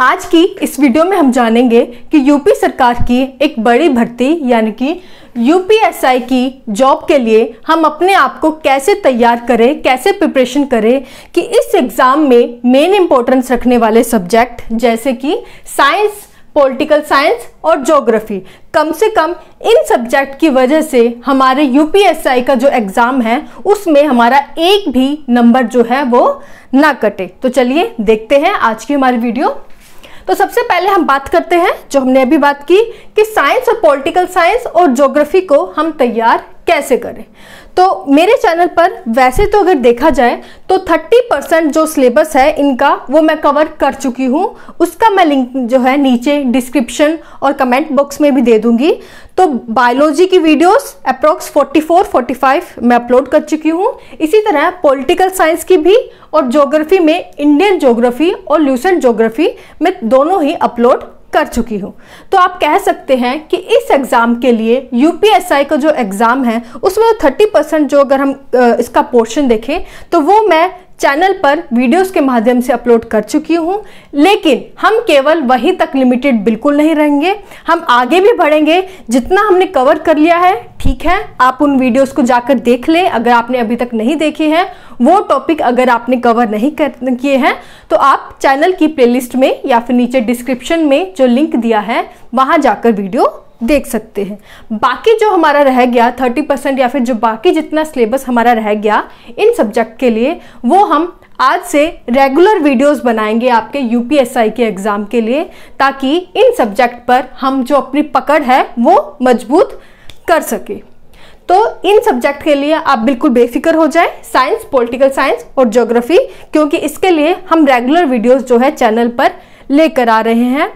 आज की इस वीडियो में हम जानेंगे कि यूपी सरकार की एक बड़ी भर्ती यानी कि यूपीएसआई की जॉब के लिए हम अपने आप को कैसे तैयार करें कैसे प्रिपरेशन करें कि इस एग्ज़ाम में मेन इम्पोर्टेंस रखने वाले सब्जेक्ट जैसे कि साइंस पॉलिटिकल साइंस और जोग्राफी कम से कम इन सब्जेक्ट की वजह से हमारे यूपीएसआई का जो एग्ज़ाम है उसमें हमारा एक भी नंबर जो है वो ना कटे तो चलिए देखते हैं आज की हमारी वीडियो तो सबसे पहले हम बात करते हैं जो हमने अभी बात की कि साइंस और पॉलिटिकल साइंस और ज्योग्राफी को हम तैयार कैसे करें तो मेरे चैनल पर वैसे तो अगर देखा जाए तो 30 परसेंट जो सिलेबस है इनका वो मैं कवर कर चुकी हूँ उसका मैं लिंक जो है नीचे डिस्क्रिप्शन और कमेंट बॉक्स में भी दे दूँगी तो बायोलॉजी की वीडियोस अप्रॉक्स 44 45 मैं अपलोड कर चुकी हूँ इसी तरह पॉलिटिकल साइंस की भी और जोग्राफी में इंडियन जोग्राफी और ल्यूसेंट जोग्राफी में दोनों ही अपलोड कर चुकी हूँ तो आप कह सकते हैं कि इस एग्ज़ाम के लिए यू का जो एग्ज़ाम है उसमें थर्टी परसेंट जो अगर हम इसका पोर्शन देखें तो वो मैं चैनल पर वीडियोस के माध्यम से अपलोड कर चुकी हूँ लेकिन हम केवल वहीं तक लिमिटेड बिल्कुल नहीं रहेंगे हम आगे भी बढ़ेंगे जितना हमने कवर कर लिया है ठीक है आप उन वीडियोस को जाकर देख लें अगर आपने अभी तक नहीं देखे हैं वो टॉपिक अगर आपने कवर नहीं कर किए हैं तो आप चैनल की प्लेलिस्ट में या फिर नीचे डिस्क्रिप्शन में जो लिंक दिया है वहाँ जाकर वीडियो देख सकते हैं बाकी जो हमारा रह गया थर्टी परसेंट या फिर जो बाकी जितना सिलेबस हमारा रह गया इन सब्जेक्ट के लिए वो हम आज से रेगुलर वीडियोस बनाएंगे आपके यूपीएसआई के एग्ज़ाम के लिए ताकि इन सब्जेक्ट पर हम जो अपनी पकड़ है वो मजबूत कर सके तो इन सब्जेक्ट के लिए आप बिल्कुल बेफिक्र हो जाए साइंस पॉलिटिकल साइंस और ज्योग्राफी क्योंकि इसके लिए हम रेगुलर वीडियोस जो है चैनल पर लेकर आ रहे हैं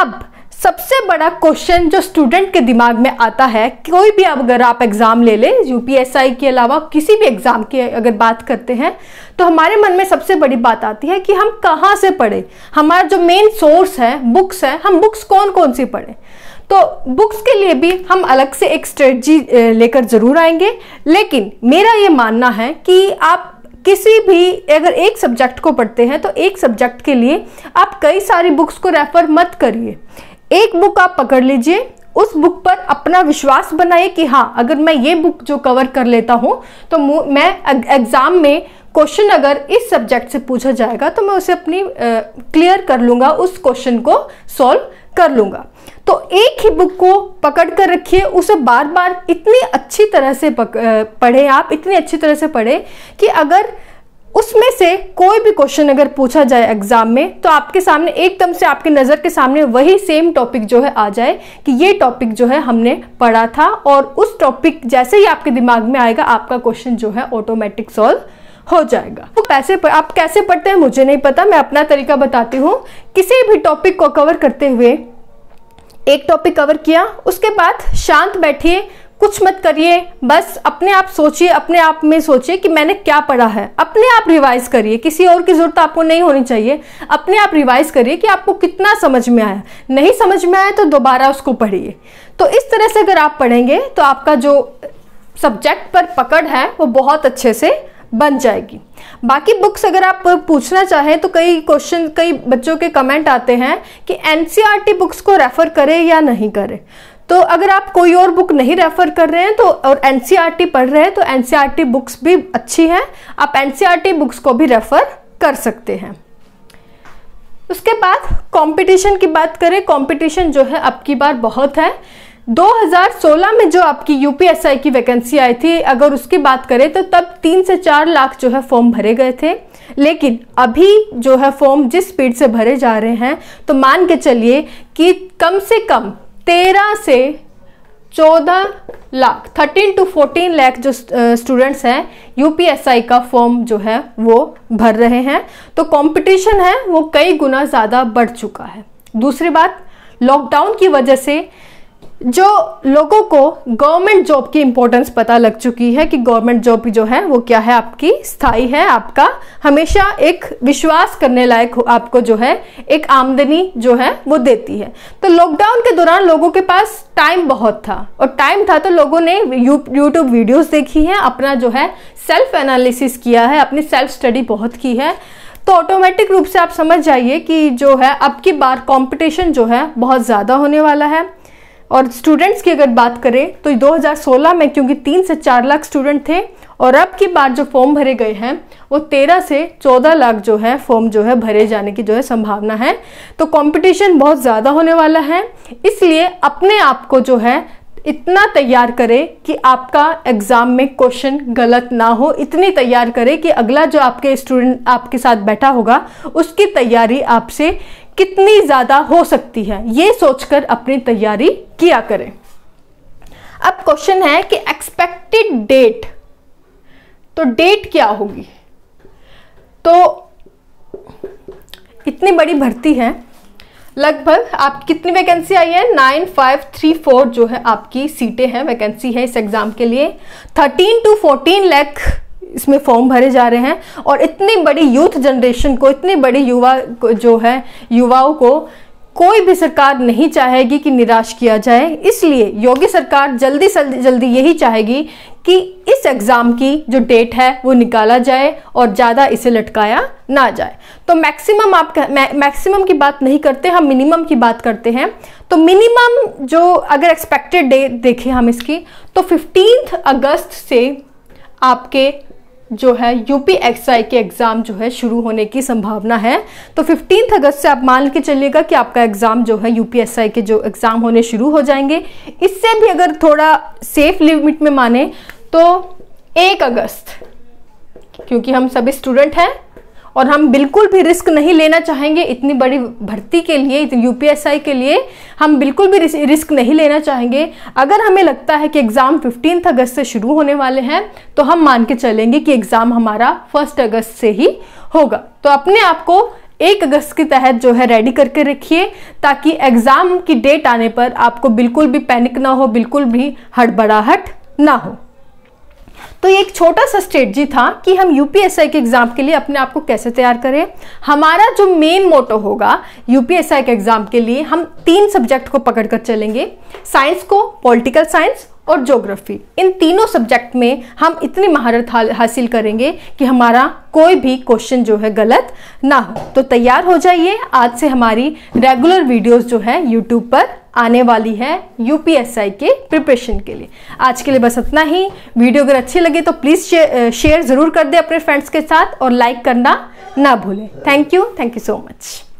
अब सबसे बड़ा क्वेश्चन जो स्टूडेंट के दिमाग में आता है कोई भी अगर आप एग्ज़ाम ले लें यूपीएसआई के अलावा किसी भी एग्ज़ाम की अगर बात करते हैं तो हमारे मन में सबसे बड़ी बात आती है कि हम कहाँ से पढ़े हमारा जो मेन सोर्स है बुक्स है हम बुक्स कौन कौन सी पढ़ें तो बुक्स के लिए भी हम अलग से एक स्ट्रेटजी लेकर ज़रूर आएंगे लेकिन मेरा ये मानना है कि आप किसी भी अगर एक सब्जेक्ट को पढ़ते हैं तो एक सब्जेक्ट के लिए आप कई सारी बुक्स को रेफ़र मत करिए एक बुक आप पकड़ लीजिए उस बुक पर अपना विश्वास बनाइए कि हाँ अगर मैं ये बुक जो कवर कर लेता हूँ तो मैं एग्ज़ाम में क्वेश्चन अगर इस सब्जेक्ट से पूछा जाएगा तो मैं उसे अपनी क्लियर कर लूँगा उस क्वेश्चन को सॉल्व कर लूँगा तो एक ही बुक को पकड़ कर रखिए उसे बार बार इतनी अच्छी तरह से पढ़ें आप इतनी अच्छी तरह से पढ़ें कि अगर उसमें से कोई भी क्वेश्चन अगर पूछा जाए एग्जाम में तो आपके सामने एकदम से आपके नज़र के सामने वही सेम टॉपिक जो है आ जाए कि ये टॉपिक जो है हमने पढ़ा था और उस टॉपिक जैसे ही आपके दिमाग में आएगा आपका क्वेश्चन जो है ऑटोमेटिक सॉल्व हो जाएगा तो पैसे पर, आप कैसे पढ़ते हैं मुझे नहीं पता मैं अपना तरीका बताती हूँ किसी भी टॉपिक को कवर करते हुए एक टॉपिक कवर किया उसके बाद शांत बैठिए कुछ मत करिए बस अपने आप सोचिए अपने आप में सोचिए कि मैंने क्या पढ़ा है अपने आप रिवाइज करिए किसी और की ज़रूरत आपको नहीं होनी चाहिए अपने आप रिवाइज करिए कि आपको कितना समझ में आया नहीं समझ में आया तो दोबारा उसको पढ़िए तो इस तरह से अगर आप पढ़ेंगे तो आपका जो सब्जेक्ट पर पकड़ है वो बहुत अच्छे से बन जाएगी बाकी बुक्स अगर आप पूछना चाहें तो कई क्वेश्चन कई बच्चों के कमेंट आते हैं कि एन बुक्स e को रेफ़र करें या नहीं करें तो अगर आप कोई और बुक नहीं रेफर कर रहे हैं तो और एन e पढ़ रहे हैं तो एन बुक्स e भी अच्छी हैं आप एन बुक्स e को भी रेफर कर सकते हैं उसके बाद कंपटीशन की बात करें कंपटीशन जो है अब की बार बहुत है 2016 में जो आपकी यूपीएसआई की वैकेंसी आई थी अगर उसकी बात करें तो तब तीन से चार लाख जो है फॉर्म भरे गए थे लेकिन अभी जो है फॉर्म जिस स्पीड से भरे जा रहे हैं तो मान के चलिए कि कम से कम तेरह से चौदह lakh thirteen to fourteen lakh जो स्टूडेंट्स हैं यूपीएसआई का फॉर्म जो है वो भर रहे हैं तो कंपटीशन है वो कई गुना ज़्यादा बढ़ चुका है दूसरी बात लॉकडाउन की वजह से जो लोगों को गवर्नमेंट जॉब की इम्पोर्टेंस पता लग चुकी है कि गवर्नमेंट जॉब जो है वो क्या है आपकी स्थाई है आपका हमेशा एक विश्वास करने लायक आपको जो है एक आमदनी जो है वो देती है तो लॉकडाउन के दौरान लोगों के पास टाइम बहुत था और टाइम था तो लोगों ने यूट्यूब वीडियोज़ देखी हैं अपना जो है सेल्फ एनालिसिस किया है अपनी सेल्फ स्टडी बहुत की है तो ऑटोमेटिक रूप से आप समझ जाइए कि जो है अब की बार कॉम्पिटिशन जो है बहुत ज़्यादा होने वाला है और स्टूडेंट्स की अगर बात करें तो 2016 में क्योंकि तीन से चार लाख स्टूडेंट थे और अब की बार जो फॉर्म भरे गए हैं वो तेरह से चौदह लाख जो है फॉर्म जो है भरे जाने की जो है संभावना है तो कंपटीशन बहुत ज़्यादा होने वाला है इसलिए अपने आप को जो है इतना तैयार करें कि आपका एग्ज़ाम में क्वेश्चन गलत ना हो इतनी तैयार करें कि अगला जो आपके स्टूडेंट आपके साथ बैठा होगा उसकी तैयारी आपसे कितनी ज़्यादा हो सकती है ये सोचकर अपनी तैयारी किया करें अब क्वेश्चन है कि एक्सपेक्टेड डेट तो डेट क्या होगी तो इतनी बड़ी भर्ती है लगभग आप कितनी वैकेंसी आई है नाइन फाइव थ्री फोर जो है आपकी सीटें हैं वैकेंसी है इस एग्ज़ाम के लिए थर्टीन टू फोर्टीन लैख इसमें फॉर्म भरे जा रहे हैं और इतनी बड़ी यूथ जनरेशन को इतनी बड़ी युवा जो है युवाओं को कोई भी सरकार नहीं चाहेगी कि निराश किया जाए इसलिए योगी सरकार जल्दी से जल्दी यही चाहेगी कि इस एग्ज़ाम की जो डेट है वो निकाला जाए और ज़्यादा इसे लटकाया ना जाए तो मैक्सिमम आप मैक्सिमम की बात नहीं करते हम मिनिमम की बात करते हैं तो मिनिमम जो अगर एक्सपेक्टेड डेट देखें हम इसकी तो फिफ्टीन अगस्त से आपके जो है यूपी के एग्ज़ाम जो है शुरू होने की संभावना है तो फिफ्टीन अगस्त से आप मान के चलिएगा कि आपका एग्ज़ाम जो है यूपीएसआई के जो एग्ज़ाम होने शुरू हो जाएंगे इससे भी अगर थोड़ा सेफ लिमिट में माने तो एक अगस्त क्योंकि हम सभी स्टूडेंट हैं और हम बिल्कुल भी रिस्क नहीं लेना चाहेंगे इतनी बड़ी भर्ती के लिए यूपीएसआई के लिए हम बिल्कुल भी रिस्क नहीं लेना चाहेंगे अगर हमें लगता है कि एग्ज़ाम फिफ्टींथ अगस्त से शुरू होने वाले हैं तो हम मान के चलेंगे कि एग्ज़ाम हमारा फर्स्ट अगस्त से ही होगा तो अपने आप को एक अगस्त के तहत जो है रेडी करके रखिए ताकि एग्ज़ाम की डेट आने पर आपको बिल्कुल भी पैनिक ना हो बिल्कुल भी हड़बड़ाहट ना हो तो ये एक छोटा सा स्ट्रेटजी था कि हम यूपीएसआई के एग्ज़ाम के लिए अपने आप को कैसे तैयार करें हमारा जो मेन मोटो होगा यूपीएसआई के एग्ज़ाम के लिए हम तीन सब्जेक्ट को पकड़ कर चलेंगे साइंस को पॉलिटिकल साइंस और जोग्राफी इन तीनों सब्जेक्ट में हम इतनी महारत हासिल करेंगे कि हमारा कोई भी क्वेश्चन जो है गलत ना हो तो तैयार हो जाइए आज से हमारी रेगुलर वीडियोस जो है यूट्यूब पर आने वाली है यूपीएसआई के प्रिपरेशन के लिए आज के लिए बस इतना ही वीडियो अगर अच्छी लगे तो प्लीज़ शेयर ज़रूर कर दें अपने फ्रेंड्स के साथ और लाइक करना ना भूलें thank you thank you so much